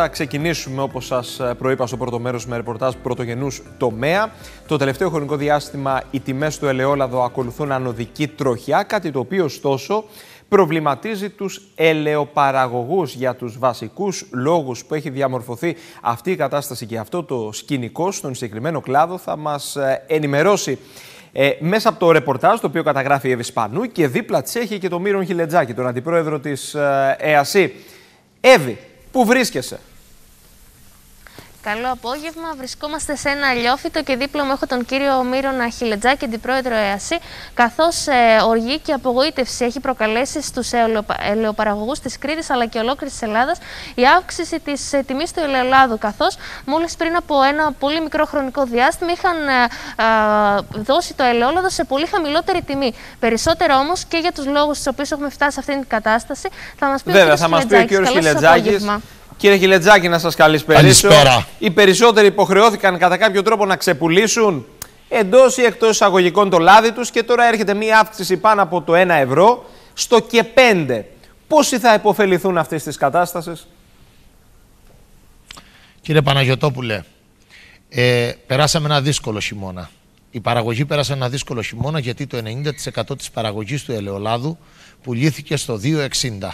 Θα ξεκινήσουμε, όπως σας ε, προείπα στο πρώτο μέρος, με ρεπορτάζ πρωτογενούς τομέα. Το τελευταίο χρονικό διάστημα οι τιμές του ελαιόλαδο ακολουθούν ανωδική τροχιά, κάτι το οποίο ωστόσο προβληματίζει τους ελαιοπαραγωγούς για τους βασικούς λόγους που έχει διαμορφωθεί αυτή η κατάσταση και αυτό το σκηνικό στον συγκεκριμένο κλάδο θα μας ε, ενημερώσει ε, μέσα από το ρεπορτάζ το οποίο καταγράφει η Εύη και δίπλα της έχει και το Μύρον Χιλετζάκη, τον αντιπρόεδρο της ΕΑΣΥ. Εύη, που βρίσκεσαι. Καλό απόγευμα. Βρισκόμαστε σε ένα αλλιόφυτο και δίπλα μου έχω τον κύριο Μύρονα Χιλετζάκη, αντιπρόεδρο ΕΑΣΥ, καθώς ε, οργή και απογοήτευση έχει προκαλέσει στους ελαιοπαραγωγούς της Κρήτης αλλά και ολόκληρης της Ελλάδας η αύξηση της ε, τιμής του ελαιολάδου. Καθώς μόλις πριν από ένα πολύ μικρό χρονικό διάστημα είχαν ε, δώσει το ελαιόλαδο σε πολύ χαμηλότερη τιμή. Περισσότερο όμως και για τους λόγους του οποίους έχουμε φτάσει σε αυτή την κατάσταση θα μας πει ο κύριο Χιλετζάκη. Κύριε Χιλετζάκη, να σας καλησπέρα. Καλησπέρα. Οι περισσότεροι υποχρεώθηκαν κατά κάποιο τρόπο να ξεπουλήσουν εντός ή εκτός εισαγωγικών το λάδι τους και τώρα έρχεται μία αύξηση πάνω από το 1 ευρώ στο και 5. Πόσοι θα υποφεληθούν αυτή τη κατάσταση, Κύριε Παναγιοτόπουλε, ε, περάσαμε ένα δύσκολο χειμώνα. Η παραγωγή πέρασε ένα δύσκολο χειμώνα γιατί το 90% της παραγωγής του ελαιολάδου πουλήθηκε στο 2,60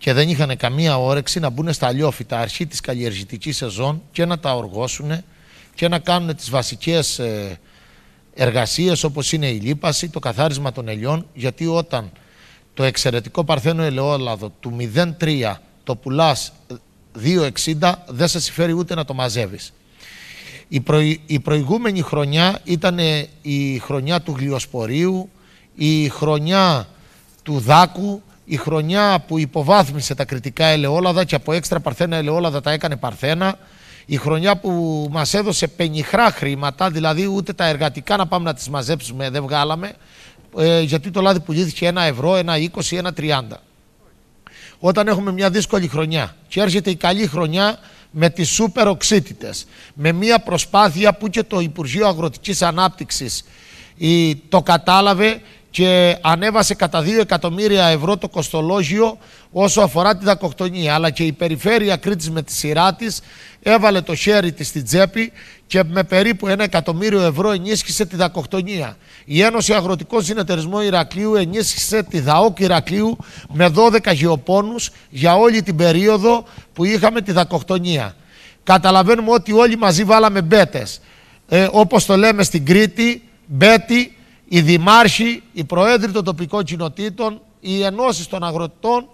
και δεν είχαν καμία όρεξη να μπουν στα λιόφυτα αρχή της καλλιεργητικής σεζόν και να τα οργώσουν και να κάνουν τις βασικές ε, εργασίες όπως είναι η λίπαση, το καθάρισμα των ελιών γιατί όταν το εξαιρετικό παρθένο ελαιόλαδο του 0,3 το πουλάς 2,60 ε, δεν σε συμφέρει ούτε να το μαζεύεις. Η, προ... προηγούμενη χρονιά ήταν η χρονιά του γλιοσπορίου, η χρονιά του δάκου, η χρονιά που υποβάθμισε τα κριτικά ελαιόλαδα και από έξτρα παρθένα ελαιόλαδα τα έκανε παρθένα, η χρονιά που μας έδωσε πενιχρά χρήματα, δηλαδή ούτε τα εργατικά να πάμε να τις μαζέψουμε δεν βγάλαμε, ε, γιατί το λάδι πουλήθηκε ένα ευρώ, ένα 20, ένα 30. Όταν έχουμε μια δύσκολη χρονιά και έρχεται η καλή χρονιά με τις σούπερ με μια προσπάθεια που και το Υπουργείο Αγροτικής Ανάπτυξης το κατάλαβε και ανέβασε κατά 2 εκατομμύρια ευρώ το κοστολόγιο όσο αφορά τη δακοκτονία. Αλλά και η περιφέρεια Κρήτης με τη σειρά της έβαλε το χέρι της στην τσέπη και με περίπου 1 εκατομμύριο ευρώ ενίσχυσε τη δακοκτονία. Η Ένωση Αγροτικών Συνεταιρισμών Ηρακλείου ενίσχυσε τη ΔΑΟΚ Ηρακλείου με 12 γεωπόνους για όλη την περίοδο που είχαμε τη δακοκτονία. Καταλαβαίνουμε ότι όλοι μαζί βάλαμε μπέτες. Ε, το λέμε στην Κρήτη, μπέτη, οι δημάρχοι, οι προέδροι των τοπικών κοινοτήτων, οι ενώσεις των αγροτών,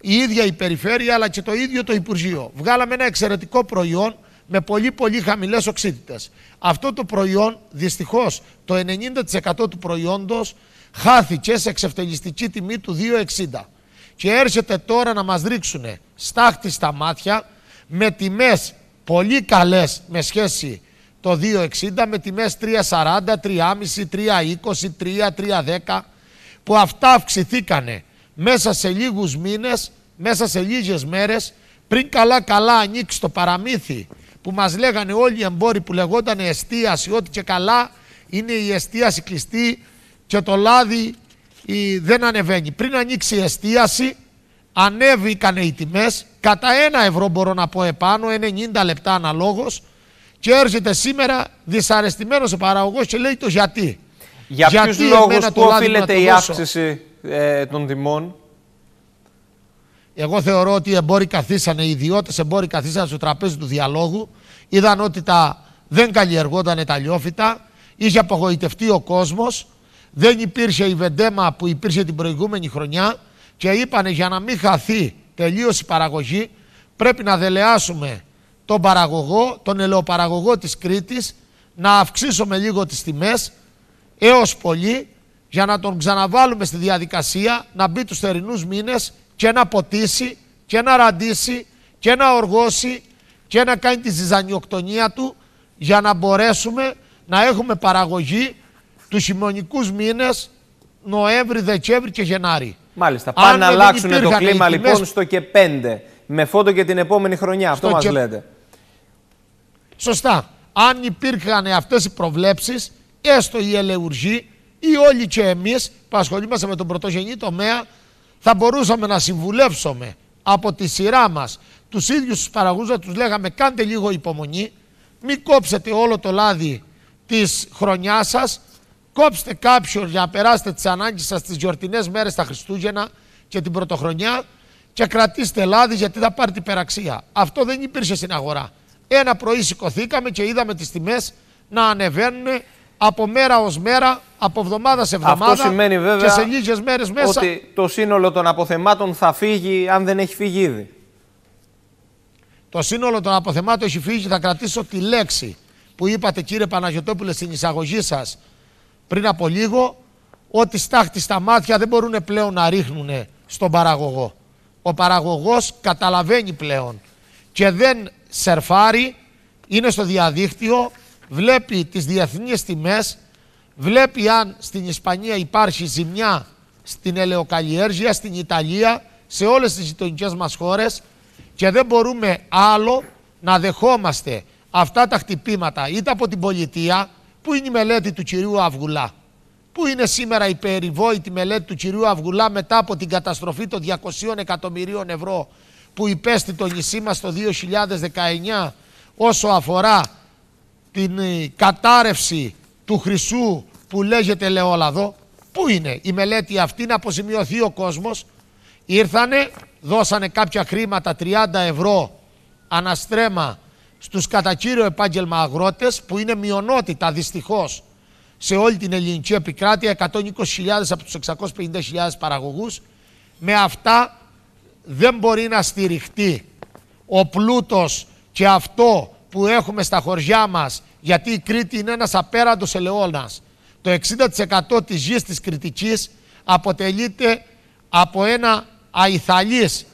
η ίδια η περιφέρεια αλλά και το ίδιο το Υπουργείο. Βγάλαμε ένα εξαιρετικό προϊόν με πολύ πολύ χαμηλές οξύτητες. Αυτό το προϊόν δυστυχώς το 90% του προϊόντος χάθηκε σε εξευτελιστική τιμή του 2,60. Και έρχεται τώρα να μας ρίξουν στάχτη στα μάτια με τιμές πολύ καλές με σχέση το 2,60 με τιμές 3,40, 3,5, 3,20, 3,10 που αυτά αυξηθήκανε μέσα σε λίγους μήνες, μέσα σε λίγες μέρες πριν καλά καλά ανοίξει το παραμύθι που μας λέγανε όλοι οι εμπόροι που λεγόταν εστίαση ότι και καλά είναι η εστίαση κλειστή και το λάδι η, δεν ανεβαίνει. Πριν ανοίξει η εστίαση ανέβηκαν οι τιμές κατά ένα ευρώ μπορώ να πω επάνω, 90 λεπτά αναλόγως και έρχεται σήμερα δυσαρεστημένος ο παραγωγός και λέει το γιατί. Για ποιους ποιους λόγους που οφείλεται η αύξηση ε, των τιμών. Εγώ θεωρώ ότι οι εμπόροι καθίσανε, οι ιδιώτες εμπόροι καθίσανε στο τραπέζι του διαλόγου. Είδαν ότι τα δεν καλλιεργόταν τα λιόφυτα. Είχε απογοητευτεί ο κόσμος, Δεν υπήρχε η βεντέμα που υπήρχε την προηγούμενη χρονιά. Και είπανε για να μην χαθεί τελείως η παραγωγή πρέπει να δελεάσουμε τον παραγωγό, τον ελαιοπαραγωγό της Κρήτης, να αυξήσουμε λίγο τις τιμές έως πολύ για να τον ξαναβάλουμε στη διαδικασία να μπει τους θερινούς μήνες και να ποτίσει και να ραντίσει και να οργώσει και να κάνει τη ζυζανιοκτονία του για να μπορέσουμε να έχουμε παραγωγή τους χειμωνικούς μήνες Νοέμβρη, Δεκέμβρη και Γενάρη. Μάλιστα. Πάνε να αλλάξουν το κλίμα λοιπόν στο και πέντε, με φόντο και την επόμενη χρονιά. Αυτό μας λέτε. Σωστά. Αν υπήρχαν αυτές οι προβλέψεις, έστω η ελεουργοί ή όλοι και εμείς που ασχολούμαστε με τον πρωτογενή τομέα, θα μπορούσαμε να συμβουλεύσουμε από τη σειρά μας τους ίδιους τους παραγωγούς να τους λέγαμε: Κάντε λίγο υπομονή, μην κόψετε όλο το λάδι της χρονιάς σας. Κόψτε κάποιον για να περάσετε τις ανάγκες σας τις γιορτινές μέρες τα Χριστούγεννα και την Πρωτοχρονιά και κρατήστε λάδι γιατί θα πάρει την υπεραξία. Αυτό δεν υπήρχε στην αγορά. Ένα πρωί σηκωθήκαμε και είδαμε τις τιμές να ανεβαίνουν από μέρα ως μέρα, από εβδομάδα σε εβδομάδα Αυτό σημαίνει βέβαια και σε λίγες μέρες μέσα. Ότι το σύνολο των αποθεμάτων θα φύγει αν δεν έχει φύγει ήδη. Το σύνολο των αποθεμάτων έχει φύγει. Θα κρατήσω τη λέξη που είπατε κύριε Παναγιωτόπουλε στην εισαγωγή σας πριν από λίγο ότι στάχτη στα μάτια δεν μπορούν πλέον να ρίχνουν στον παραγωγό. Ο παραγωγός καταλαβαίνει πλέον και δεν σερφάρει, είναι στο διαδίκτυο, βλέπει τις διεθνείς τιμές, βλέπει αν στην Ισπανία υπάρχει ζημιά στην ελαιοκαλλιέργεια, στην Ιταλία, σε όλες τις γειτονικές μας χώρες και δεν μπορούμε άλλο να δεχόμαστε αυτά τα χτυπήματα είτε από την πολιτεία, που είναι η μελέτη του κυρίου Αυγουλά. Πού είναι σήμερα η περιβόητη μελέτη του κυρίου Αυγουλά μετά από την καταστροφή των 200 εκατομμυρίων ευρώ που υπέστη το νησί μας το 2019 όσο αφορά την ε, κατάρρευση του χρυσού που λέγεται Λεόλαδο. Πού είναι η μελέτη αυτή να αποζημιωθεί ο κόσμος. Ήρθανε, δώσανε κάποια χρήματα 30 ευρώ αναστρέμα στους κατά κύριο επάγγελμα αγρότες που είναι μειονότητα δυστυχώς σε όλη την ελληνική επικράτεια 120.000 από τους 650.000 παραγωγούς με αυτά δεν μπορεί να στηριχτεί ο πλούτος και αυτό που έχουμε στα χωριά μας γιατί η Κρήτη είναι ένας απέραντος ελαιόνας. Το 60% της γης της Κρητικής αποτελείται από ένα αϊθαλής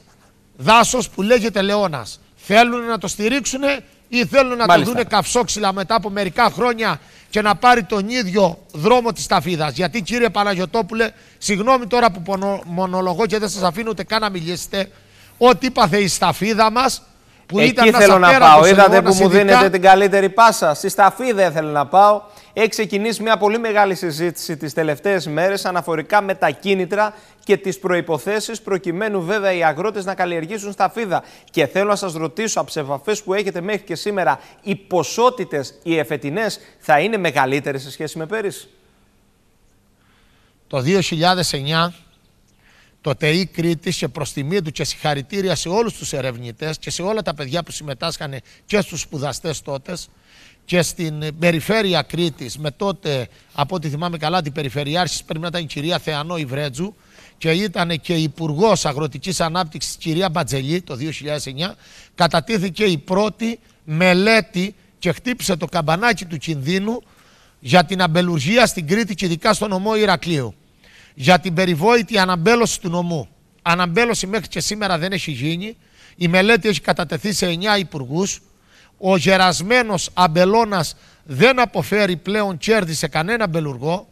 δάσος που λέγεται ελαιόνας. Θέλουν να το στηρίξουνε ή θέλουν να το δουν καυσόξυλα μετά από μερικά χρόνια και να πάρει τον ίδιο δρόμο της ταφίδας. Γιατί κύριε Παναγιοτόπουλε, συγγνώμη τώρα που μονολογώ και δεν σας αφήνω ούτε καν να μιλήσετε, ό,τι είπατε η σταφίδα μας που Εκεί θέλω να πάω. Είδατε που μου δίνετε την καλύτερη πάσα. Στη σταφή δεν θέλω να πάω. Έχει ξεκινήσει μια πολύ μεγάλη συζήτηση τις τελευταίες μέρες αναφορικά με τα κίνητρα και τις προϋποθέσεις προκειμένου βέβαια οι αγρότες να καλλιεργήσουν σταφίδα. Και θέλω να σας ρωτήσω από τις επαφές που έχετε μέχρι και σήμερα οι ποσότητες οι εφετινές θα είναι μεγαλύτερες σε σχέση με πέρυσι. Το 2009 το ΤΕΙ Κρήτη και προς τιμή του και συγχαρητήρια σε όλους τους ερευνητές και σε όλα τα παιδιά που συμμετάσχανε και στους σπουδαστές τότε και στην περιφέρεια Κρήτης με τότε, από ό,τι θυμάμαι καλά, την περιφερειάρχη πρέπει να ήταν η κυρία Θεανό Ιβρέτζου και ήταν και υπουργός Αγροτικής Ανάπτυξης, κυρία Μπατζελή, το 2009, κατατίθηκε η πρώτη μελέτη και χτύπησε το καμπανάκι του κινδύνου για την αμπελουργία στην Κρήτη και ειδικά στον ομό Ηρακλείου για την περιβόητη αναμπέλωση του νομού. Αναμπέλωση μέχρι και σήμερα δεν έχει γίνει. Η μελέτη έχει κατατεθεί σε 9 υπουργούς. Ο γερασμένος Αμπελώνας δεν αποφέρει πλέον κέρδη σε κανένα μπελουργό.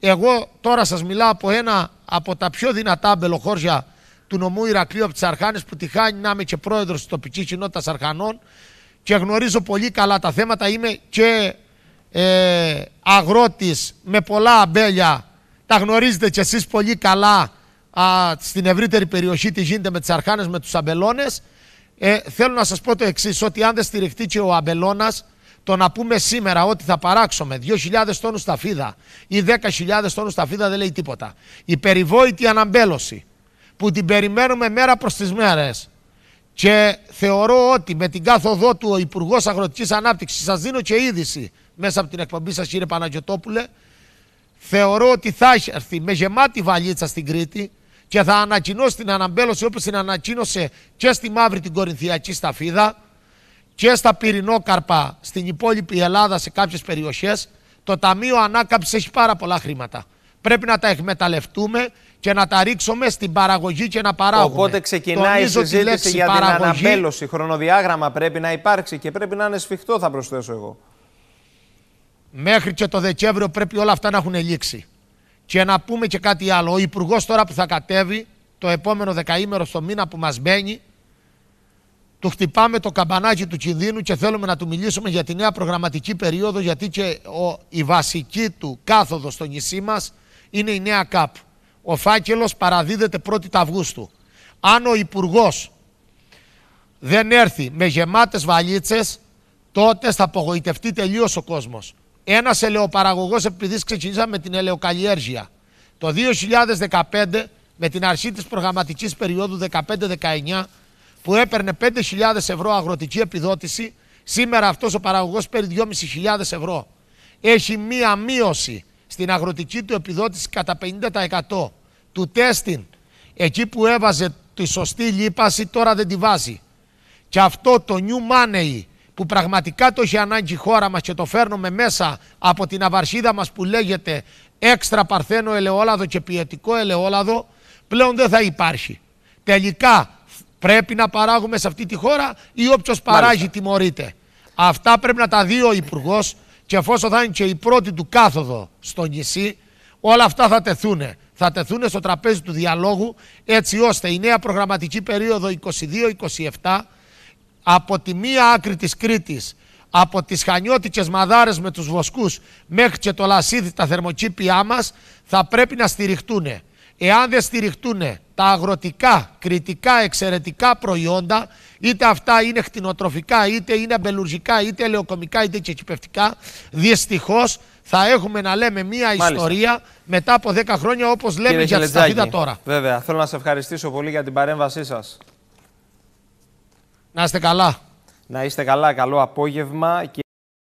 Εγώ τώρα σας μιλάω από ένα από τα πιο δυνατά αμπελοχώρια του νομού Ηρακλείου από τις Αρχάνες που τυχάνει να είμαι και πρόεδρος της τοπικής κοινότητας Αρχανών και γνωρίζω πολύ καλά τα θέματα. Είμαι και ε, αγρότης με πολλά αμπέλια τα γνωρίζετε κι εσείς πολύ καλά α, στην ευρύτερη περιοχή τι γίνεται με τις αρχάνες, με τους αμπελώνες. Ε, θέλω να σας πω το εξής ότι αν δεν στηριχτεί και ο Αμπελώνας, το να πούμε σήμερα ότι θα παράξουμε 2.000 τόνους ταφίδα ή 10.000 τόνους σταφίδα δεν λέει τίποτα. Η 10000 τονους σταφιδα δεν λεει αναμπέλωση που την περιμένουμε μέρα προς τις μέρες και θεωρώ ότι με την κάθοδό του ο Υπουργός Αγροτικής Ανάπτυξης σας δίνω και είδηση μέσα από την εκπομπή σας κύριε Παναγιωτόπουλε θεωρώ ότι θα έρθει με γεμάτη βαλίτσα στην Κρήτη και θα ανακοινώσει την αναμπέλωση όπως την ανακοίνωσε και στη Μαύρη την Κορινθιακή Σταφίδα και στα πυρινόκαρπα στην υπόλοιπη Ελλάδα σε κάποιες περιοχές το Ταμείο Ανάκαμψης έχει πάρα πολλά χρήματα. Πρέπει να τα εκμεταλλευτούμε και να τα ρίξουμε στην παραγωγή και να παράγουμε. Οπότε ξεκινάει η συζήτηση για την αναμπέλωση. Χρονοδιάγραμμα πρέπει να υπάρξει και πρέπει να είναι σφιχτό, θα προσθέσω εγώ. Μέχρι και το Δεκέμβριο πρέπει όλα αυτά να έχουν λήξει. Και να πούμε και κάτι άλλο. Ο Υπουργός τώρα που θα κατέβει το επόμενο δεκαήμερο στο μήνα που μας μπαίνει, του χτυπάμε το καμπανάκι του κινδύνου και θέλουμε να του μιλήσουμε για τη νέα προγραμματική περίοδο, γιατί και ο, η βασική του κάθοδος στο νησί μας είναι η νέα ΚΑΠ. Ο φάκελος παραδίδεται 1η Αυγούστου. Αν ο Υπουργός δεν έρθει με γεμάτες βαλίτσες, τότε θα απογοητευτεί τελείως ο κόσμος ένας ελαιοπαραγωγός, επειδή ξεκινήσαμε την ελαιοκαλλιέργεια το 2015 με την αρχή της προγραμματικής περίοδου 15-19, που έπαιρνε 5.000 ευρώ αγροτική επιδότηση, σήμερα αυτός ο παραγωγός παίρνει 2.500 ευρώ. Έχει μία μείωση στην αγροτική του επιδότηση κατά 50% του τέστην. Εκεί που έβαζε τη σωστή λίπαση τώρα δεν τη βάζει. Και αυτό το new money που πραγματικά το έχει ανάγκη η χώρα μας και το φέρνουμε μέσα από την αβαρσίδα μας που λέγεται έξτρα παρθένο ελαιόλαδο και ποιοτικό ελαιόλαδο, πλέον δεν θα υπάρχει. Τελικά πρέπει να παράγουμε σε αυτή τη χώρα ή όποιος παράγει τιμωρείται. Αυτά πρέπει να τα δει ο Υπουργός και εφόσον θα είναι και η πρώτη του κάθοδο στο νησί, όλα αυτά θα τεθούν. Θα τεθούν στο τραπέζι του διαλόγου έτσι ώστε η νέα προγραμματική περίοδο 22-27 από τη μία άκρη της Κρήτης, από τις χανιώτικες μαδάρες με τους βοσκούς μέχρι και το λασίδι τα θερμοκήπια μας θα πρέπει να στηριχτούν. Εάν δεν στηριχτούν τα αγροτικά, κριτικά, εξαιρετικά προϊόντα, είτε αυτά είναι χτινοτροφικά, είτε είναι αμπελουργικά, είτε ελαιοκομικά, είτε και δυστυχώς θα έχουμε να λέμε μία ιστορία μετά από 10 χρόνια όπως λέμε για τη Σταφίδα τώρα. Βέβαια, θέλω να σε ευχαριστήσω πολύ για την παρέμβασή σας. Να είστε καλά. Να είστε καλά. Καλό απόγευμα.